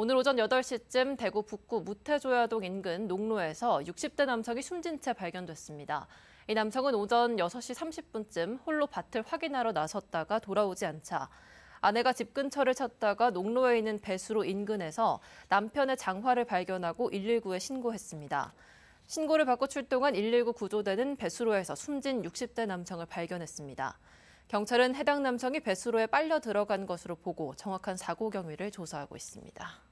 오늘 오전 8시쯤 대구 북구 무태조야동 인근 농로에서 60대 남성이 숨진 채 발견됐습니다. 이 남성은 오전 6시 30분쯤 홀로 밭을 확인하러 나섰다가 돌아오지 않자 아내가 집 근처를 찾다가 농로에 있는 배수로 인근에서 남편의 장화를 발견하고 119에 신고했습니다. 신고를 받고 출동한 119 구조대는 배수로에서 숨진 60대 남성을 발견했습니다. 경찰은 해당 남성이 배수로에 빨려 들어간 것으로 보고 정확한 사고 경위를 조사하고 있습니다.